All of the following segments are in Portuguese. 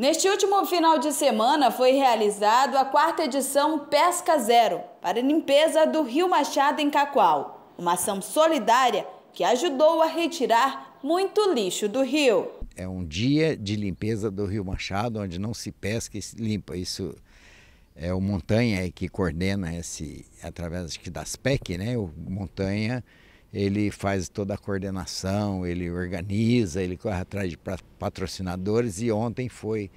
Neste último final de semana foi realizado a quarta edição Pesca Zero para limpeza do Rio Machado em Cacoal, uma ação solidária que ajudou a retirar muito lixo do rio. É um dia de limpeza do Rio Machado, onde não se pesca e se limpa. Isso é o Montanha que coordena esse, através das PEC, né? O Montanha ele faz toda a coordenação, ele organiza, ele corre atrás de patrocinadores e ontem foi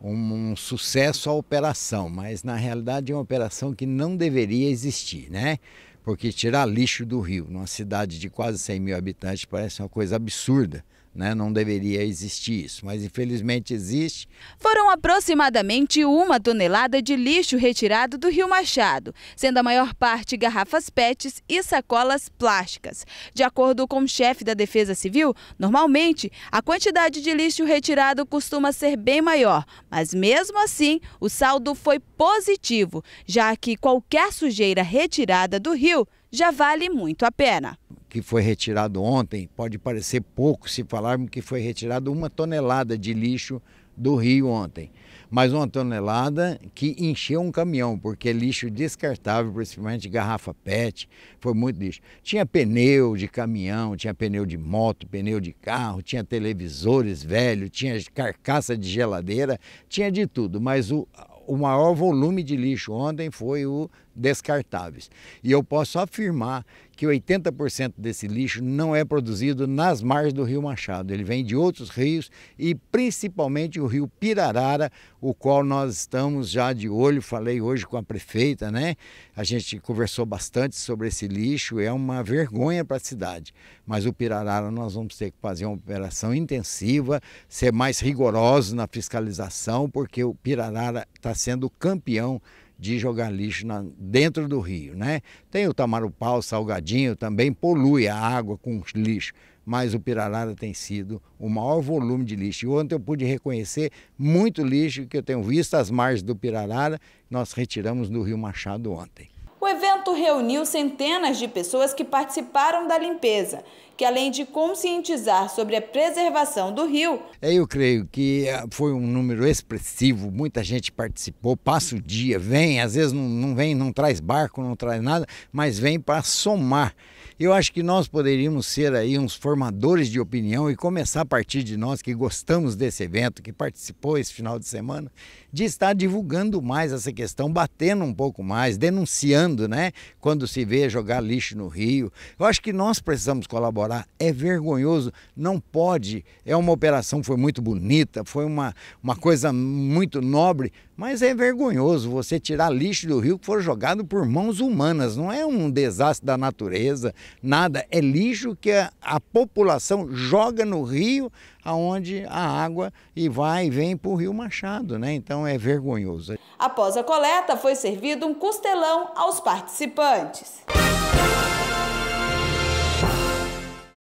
um, um, sucesso a operação, mas na realidade é uma operação que não deveria existir, né? Porque tirar lixo do rio numa cidade de quase 100 mil habitantes parece uma coisa absurda, né? Não deveria existir isso, mas infelizmente existe. Foram aproximadamente uma tonelada de lixo retirado do Rio Machado, sendo a maior parte garrafas PETs e sacolas plásticas. De acordo com o chefe da Defesa Civil, normalmente a quantidade de lixo retirado costuma ser bem maior, mas mesmo assim o saldo foi positivo, já que qualquer sujeira retirada do rio já vale muito a pena que foi retirado ontem, pode parecer pouco se falarmos que foi retirado uma tonelada de lixo do rio ontem. Mas uma tonelada que encheu um caminhão, porque é lixo descartável, principalmente garrafa PET, foi muito lixo. Tinha pneu de caminhão, tinha pneu de moto, pneu de carro, tinha televisores velhos, tinha carcaça de geladeira, tinha de tudo. Mas o, o maior volume de lixo ontem foi o descartáveis. E eu posso afirmar que 80% desse lixo não é produzido nas margens do Rio Machado. Ele vem de outros rios e principalmente o Rio Pirarara, o qual nós estamos já de olho. Falei hoje com a prefeita, né? A gente conversou bastante sobre esse lixo. É uma vergonha para a cidade. Mas o Pirarara nós vamos ter que fazer uma operação intensiva, ser mais rigorosos na fiscalização, porque o Pirarara está sendo campeão de jogar lixo na, dentro do rio, né? Tem o tamarupau, o salgadinho, também polui a água com lixo, mas o Pirarara tem sido o maior volume de lixo. E ontem eu pude reconhecer muito lixo que eu tenho visto às margens do Pirarara, nós retiramos do Rio Machado ontem evento reuniu centenas de pessoas que participaram da limpeza, que além de conscientizar sobre a preservação do rio. É, eu creio que eh, foi um número expressivo, muita gente participou, passa o dia, vem, às vezes não, não vem, não traz barco, não traz nada, mas vem para somar. Eu acho que nós poderíamos ser aí uns formadores de opinião e começar a partir de nós que gostamos desse evento, que participou esse final de semana, de estar divulgando mais essa questão, batendo um pouco mais, denunciando, né? quando se vê jogar lixo no rio. Eu acho que nós precisamos colaborar. É vergonhoso, não pode. É uma operação foi muito bonita, foi uma, uma coisa muito nobre, mas é vergonhoso você tirar lixo do rio que foi jogado por mãos humanas. Não é um desastre da natureza, nada. É lixo que a, a população joga no rio, aonde a água e vai e vem para o Rio Machado, né? Então é vergonhoso. Após a coleta, foi servido um costelão aos participantes participantes.